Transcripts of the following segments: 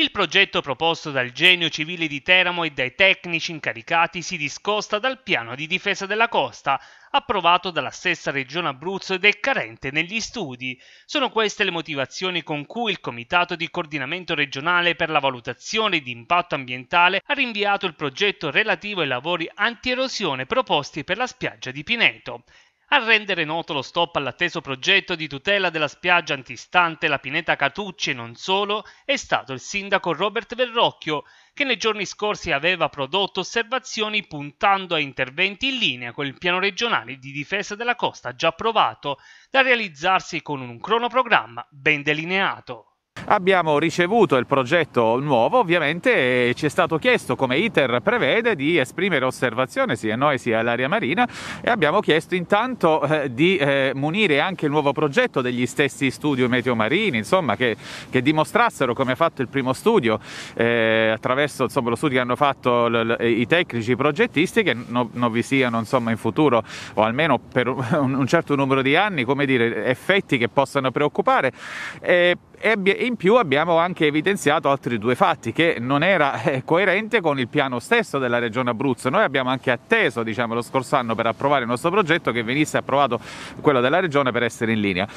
Il progetto proposto dal genio civile di Teramo e dai tecnici incaricati si discosta dal piano di difesa della costa, approvato dalla stessa Regione Abruzzo ed è carente negli studi. Sono queste le motivazioni con cui il Comitato di Coordinamento Regionale per la Valutazione di Impatto Ambientale ha rinviato il progetto relativo ai lavori antierosione proposti per la spiaggia di Pineto a rendere noto lo stop all'atteso progetto di tutela della spiaggia antistante la pineta Catucci e non solo è stato il sindaco Robert Verrocchio, che nei giorni scorsi aveva prodotto osservazioni puntando a interventi in linea con il piano regionale di difesa della costa già approvato, da realizzarsi con un cronoprogramma ben delineato. Abbiamo ricevuto il progetto nuovo, ovviamente ci è stato chiesto, come ITER prevede, di esprimere osservazione sia a noi sia all'area marina e abbiamo chiesto intanto eh, di eh, munire anche il nuovo progetto degli stessi studi meteomarini, insomma, che, che, dimostrassero come ha fatto il primo studio eh, attraverso insomma, lo studio che hanno fatto l, l, i tecnici, i progettisti, che no, non vi siano insomma, in futuro o almeno per un, certo numero di anni, come dire, effetti che possano preoccupare. e in più abbiamo anche evidenziato altri due fatti che non era eh, coerente con il piano stesso della Regione Abruzzo. Noi abbiamo anche atteso diciamo, lo scorso anno per approvare il nostro progetto che venisse approvato quello della Regione per essere in linea.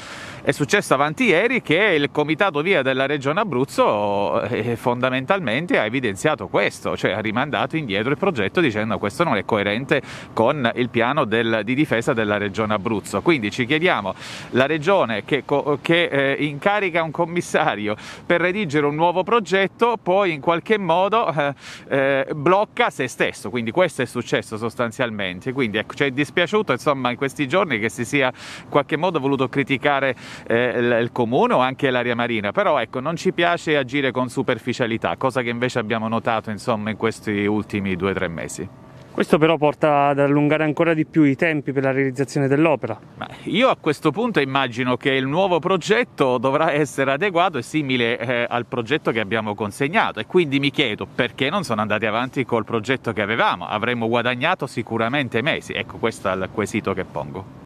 È successo avanti ieri che il Comitato Via della Regione Abruzzo eh, fondamentalmente ha evidenziato questo, cioè ha rimandato indietro il progetto dicendo questo non è coerente con il piano del, di difesa della Regione Abruzzo. Quindi ci chiediamo la Regione che, che eh, incarica un commissario necessario per redigere un nuovo progetto, poi in qualche modo eh, eh, blocca se stesso. Quindi questo è successo sostanzialmente. Quindi ecco, ci è dispiaciuto insomma in questi giorni che si sia in qualche modo voluto criticare eh, il, comune o anche l'area marina, però ecco, non ci piace agire con superficialità, cosa che invece abbiamo notato insomma in questi ultimi due o tre mesi. Questo però porta ad allungare ancora di più i tempi per la realizzazione dell'opera. Io a questo punto immagino che il nuovo progetto dovrà essere adeguato e simile eh, al progetto che abbiamo consegnato e quindi mi chiedo perché non sono andati avanti col progetto che avevamo. Avremmo guadagnato sicuramente mesi. Ecco, questo è il quesito che pongo.